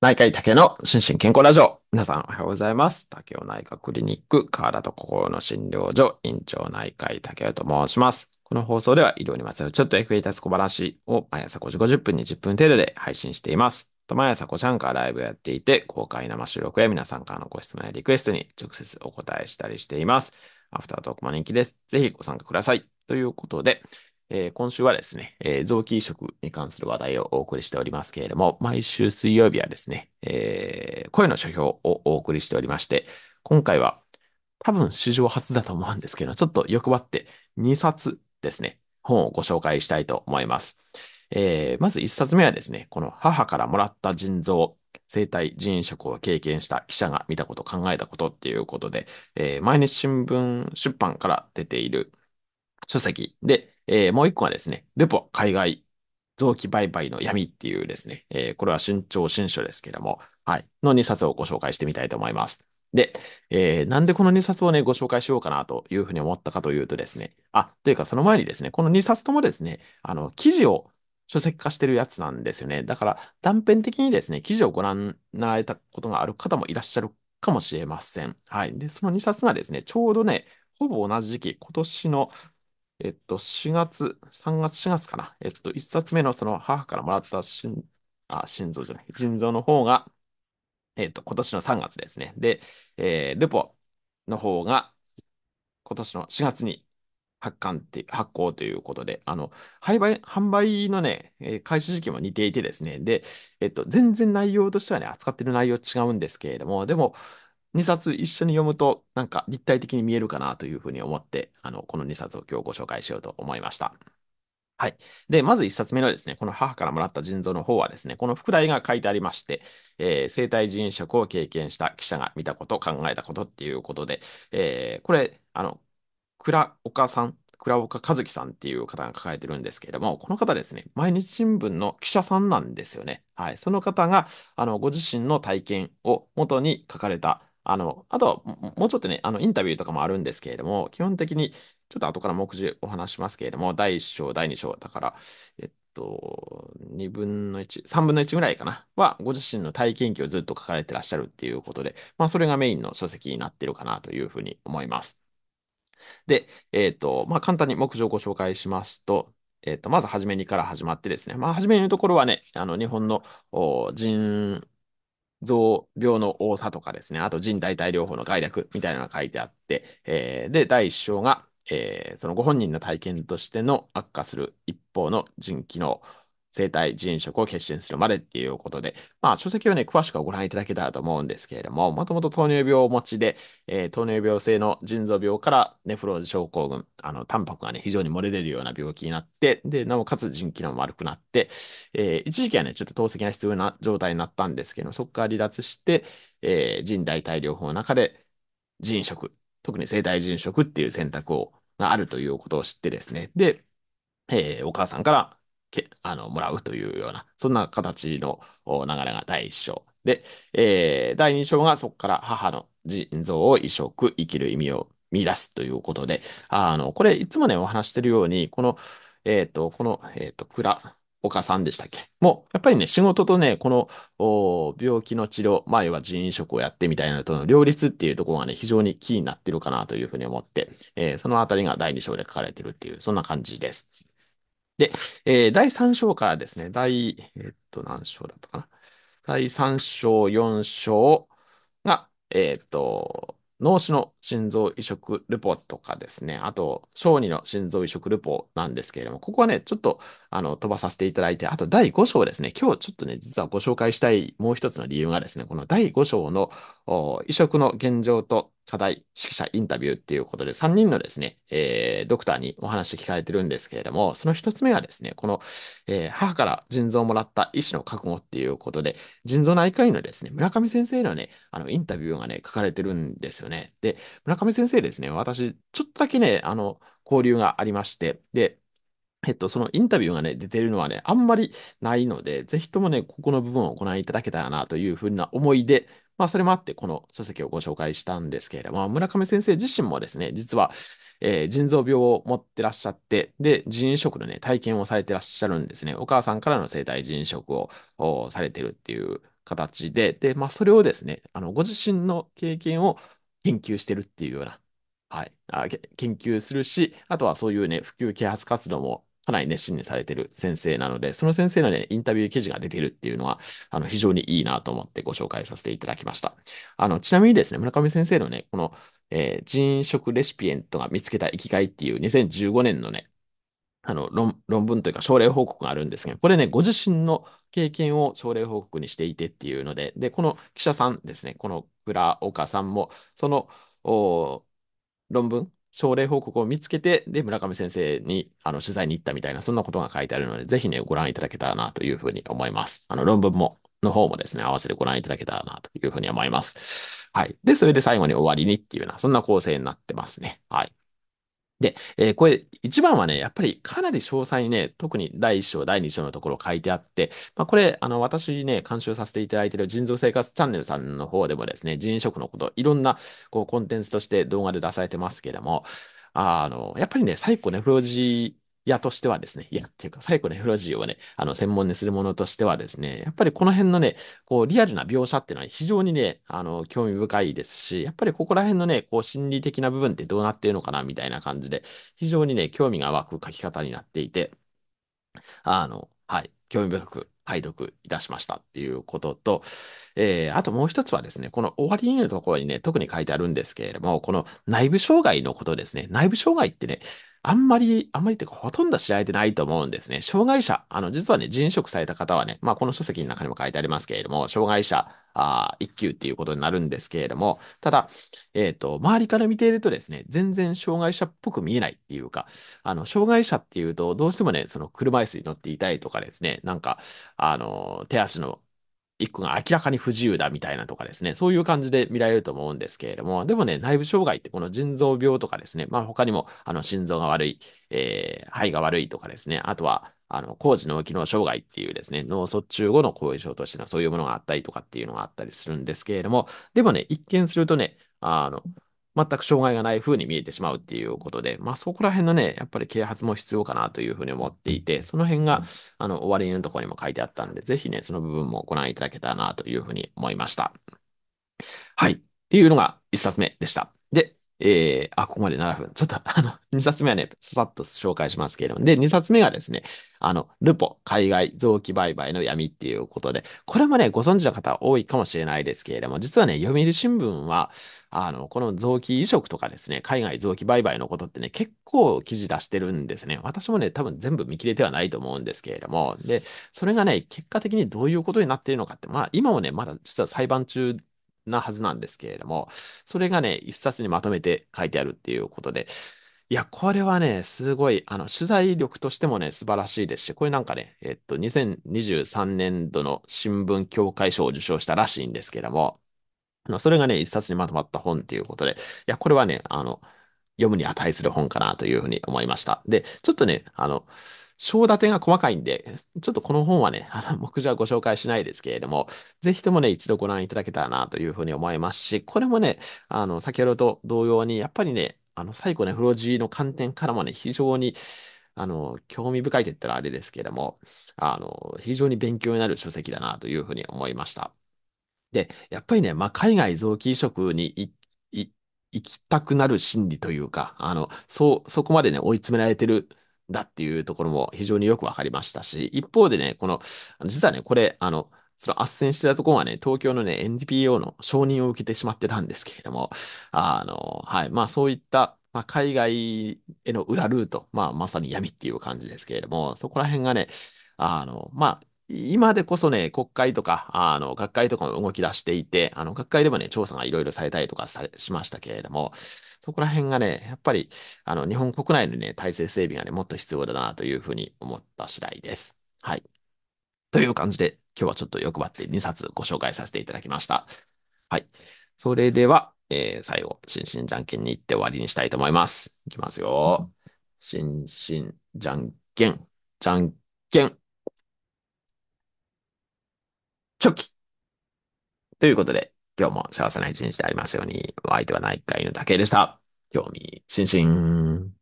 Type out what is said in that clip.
内科医竹の心身健康ラジオ。皆さんおはようございます。竹尾内科クリニック、河原と心の診療所、院長内科医竹尾と申します。この放送では医療にまつわるちょっと役イタス小話を毎朝5時50分に10分程度で配信しています。毎朝5時半からライブやっていて、公開生収録や皆さんからのご質問やリクエストに直接お答えしたりしています。アフタートークも人気です。ぜひご参加ください。ということで、えー、今週はですね、えー、臓器移植に関する話題をお送りしておりますけれども、毎週水曜日はですね、えー、声の書評をお送りしておりまして、今回は多分史上初だと思うんですけど、ちょっと欲張って2冊ですね、本をご紹介したいと思います。えー、まず1冊目はですね、この母からもらった腎臓、生体腎移植を経験した記者が見たこと、考えたことっていうことで、えー、毎日新聞出版から出ている書籍で、えー、もう一個はですね、ルポ海外臓器売買の闇っていうですね、えー、これは新潮新書ですけども、はい、の2冊をご紹介してみたいと思います。で、えー、なんでこの2冊をね、ご紹介しようかなというふうに思ったかというとですね、あ、というかその前にですね、この2冊ともですね、あの、記事を書籍化してるやつなんですよね。だから断片的にですね、記事をご覧になられたことがある方もいらっしゃるかもしれません。はい。で、その2冊がですね、ちょうどね、ほぼ同じ時期、今年のえっと、4月、3月、4月かな。えっと、1冊目のその母からもらった心、あ、心臓じゃない、腎臓の方が、えっと、今年の3月ですね。で、えー、ルポの方が、今年の4月に発刊って発行ということで、あの、販売、販売のね、えー、開始時期も似ていてですね、で、えっと、全然内容としてはね、扱ってる内容違うんですけれども、でも、2冊一緒に読むと、なんか立体的に見えるかなというふうに思って、あの、この2冊を今日ご紹介しようと思いました。はい。で、まず1冊目のですね、この母からもらった腎臓の方はですね、この副題が書いてありまして、えー、生体腎移植を経験した記者が見たこと、考えたことっていうことで、えー、これ、あの、倉岡さん、倉岡和樹さんっていう方が抱えてるんですけれども、この方ですね、毎日新聞の記者さんなんですよね。はい。その方が、あの、ご自身の体験をもとに書かれたあの、あとは、もうちょっとね、あの、インタビューとかもあるんですけれども、基本的に、ちょっと後から目次お話しますけれども、第1章、第2章、だから、えっと、2分の1、3分の1ぐらいかな、は、ご自身の体験記をずっと書かれてらっしゃるっていうことで、まあ、それがメインの書籍になってるかなというふうに思います。で、えっと、まあ、簡単に目次をご紹介しますと、えっと、まず初めにから始まってですね、まあ、初めのところはね、あの、日本の人、増量の多さとかですね、あと人体体療法の概略みたいなのが書いてあって、えー、で、第1章が、えー、そのご本人の体験としての悪化する一方の腎機能、生体人食を決心するまでっていうことで、まあ、書籍をね、詳しくはご覧いただけたらと思うんですけれども、もともと糖尿病をお持ちで、えー、糖尿病性の腎臓病からネフローズ症候群、あの、タンパクがね、非常に漏れ出るような病気になって、で、なおかつ腎機能も悪くなって、えー、一時期はね、ちょっと透析が必要な状態になったんですけど、そこから離脱して、えー、腎代替療法の中で、腎食、特に生体腎食っていう選択を、があるということを知ってですね。で、えー、お母さんからけ、あの、もらうというような、そんな形の流れが第一章。で、えー、第二章がそこから母の腎臓を移植、生きる意味を見出すということで、あの、これいつもね、お話してるように、この、えっ、ー、と、この、えっ、ー、と、蔵、岡さんでしたっけもう、やっぱりね、仕事とね、この、病気の治療、まあ、は腎移植をやってみたいなとの両立っていうところがね、非常にキーになってるかなというふうに思って、えー、そのあたりが第2章で書かれてるっていう、そんな感じです。で、えー第3章からですね、第、えーっと、何章だったかな。第3章、4章が、えーっと、脳死の心臓移植ルポとかですね、あと、小児の心臓移植ルポなんですけれども、ここはね、ちょっと、あの、飛ばさせていただいて、あと第5章ですね、今日ちょっとね、実はご紹介したいもう一つの理由がですね、この第5章の移植の現状と課題、指揮者インタビューっていうことで3人のですね、えー、ドクターにお話聞かれてるんですけれども、その1つ目はですね、この、えー、母から腎臓をもらった医師の覚悟っていうことで、腎臓内科医のですね、村上先生のね、あの、インタビューがね、書かれてるんですよね。で、村上先生ですね、私、ちょっとだけね、あの、交流がありまして、で、えっと、そのインタビューがね、出てるのはね、あんまりないので、ぜひともね、ここの部分をご覧いただけたらなというふうな思いでまあ、それもあって、この書籍をご紹介したんですけれども、村上先生自身もですね、実は、えー、腎臓病を持ってらっしゃって、で、腎移植のね、体験をされてらっしゃるんですね。お母さんからの生体腎移植をされてるっていう形で、で、まあ、それをですね、あの、ご自身の経験を研究してるっていうような、はい、あ研究するし、あとはそういうね、普及啓発活動もかなり熱心にされてる先生なので、その先生のね、インタビュー記事が出てるっていうのは、あの、非常にいいなと思ってご紹介させていただきました。あの、ちなみにですね、村上先生のね、この、えー、人食レシピエントが見つけた生きがいっていう2015年のね、あの論、論文というか症例報告があるんですけど、これね、ご自身の経験を症例報告にしていてっていうので、で、この記者さんですね、この倉岡さんも、その、論文症例報告を見つけて、で、村上先生にあの取材に行ったみたいな、そんなことが書いてあるので、ぜひね、ご覧いただけたらなというふうに思います。あの、論文も、の方もですね、合わせてご覧いただけたらなというふうに思います。はい。で、それで最後に終わりにっていうような、そんな構成になってますね。はい。で、えーこれ、一番はね、やっぱりかなり詳細にね、特に第一章、第二章のところ書いてあって、まあ、これ、あの、私ね、監修させていただいている人造生活チャンネルさんの方でもですね、人食のこと、いろんな、こう、コンテンツとして動画で出されてますけれども、あの、やっぱりね、最後ね、フロージー屋としてはですね、いやっていうか、サイコネフロジーをね、あの、専門にするものとしてはですね、やっぱりこの辺のね、こう、リアルな描写っていうのは非常にね、あの、興味深いですし、やっぱりここら辺のね、こう、心理的な部分ってどうなっているのかな、みたいな感じで、非常にね、興味が湧く書き方になっていて、あの、はい、興味深く拝読いたしましたっていうことと、えー、あともう一つはですね、この終わりにのところにね、特に書いてあるんですけれども、この内部障害のことですね。内部障害ってね、あんまり、あんまりってか、ほとんど知られてないと思うんですね。障害者、あの、実はね、人職された方はね、まあ、この書籍の中にも書いてありますけれども、障害者、あ一級っていうことになるんですけれども、ただ、えっ、ー、と、周りから見ているとですね、全然障害者っぽく見えないっていうか、あの、障害者っていうと、どうしてもね、その車椅子に乗っていたりとかですね、なんか、あの、手足の一個が明らかに不自由だみたいなとかですね、そういう感じで見られると思うんですけれども、でもね、内部障害ってこの腎臓病とかですね、まあ他にも、あの、心臓が悪い、えー、肺が悪いとかですね、あとは、あの、高次脳機能障害っていうですね、脳卒中後の後遺症としてのそういうものがあったりとかっていうのがあったりするんですけれども、でもね、一見するとね、あの、全く障害がない風に見えてしまうっていうことで、まあそこら辺のね、やっぱり啓発も必要かなというふうに思っていて、その辺が、あの、終わりのところにも書いてあったんで、ぜひね、その部分もご覧いただけたらなというふうに思いました。はい。っていうのが一冊目でした。で、えー、あ、ここまで7分。ちょっと、あの、2冊目はね、ささっと紹介しますけれども。で、2冊目がですね、あの、ルポ、海外臓器売買の闇っていうことで、これもね、ご存知の方多いかもしれないですけれども、実はね、読売新聞は、あの、この臓器移植とかですね、海外臓器売買のことってね、結構記事出してるんですね。私もね、多分全部見切れてはないと思うんですけれども、で、それがね、結果的にどういうことになっているのかって、まあ、今もね、まだ実は裁判中なはずなんですけれども、それがね、一冊にまとめて書いてあるっていうことで、いや、これはね、すごい、あの、取材力としてもね、素晴らしいですし、これなんかね、えっと、2023年度の新聞協会賞を受賞したらしいんですけれども、あの、それがね、一冊にまとまった本っていうことで、いや、これはね、あの、読むに値する本かなというふうに思いました。で、ちょっとね、あの、章立てが細かいんで、ちょっとこの本はね、あの、目次はご紹介しないですけれども、ぜひともね、一度ご覧いただけたらなというふうに思いますし、これもね、あの、先ほどと同様に、やっぱりね、あの、最後ね、フロジーの観点からもね、非常に、あの、興味深いと言ったらあれですけれども、あの、非常に勉強になる書籍だなというふうに思いました。で、やっぱりね、まあ、海外臓器移植に行行きたくなる心理というか、あの、そう、そこまでね、追い詰められてるだっていうところも非常によくわかりましたし、一方でね、この、実はね、これ、あの、その斡旋してたところはね、東京のね、NPO の承認を受けてしまってたんですけれども、あの、はい、まあそういった、まあ、海外への裏ルート、まあまさに闇っていう感じですけれども、そこら辺がね、あの、まあ、今でこそね、国会とか、あの、学会とかも動き出していて、あの、学会でもね、調査がいろいろされたりとかされ、しましたけれども、そこら辺がね、やっぱり、あの、日本国内のね、体制整備がね、もっと必要だなというふうに思った次第です。はい。という感じで、今日はちょっと欲張って2冊ご紹介させていただきました。はい。それでは、えー、最後、心身じゃんけんに行って終わりにしたいと思います。いきますよ。心身じゃんけん、じゃんけん。チョキということで、今日も幸せな一日でありますように、お相手は内科医の竹けでした。興味津々。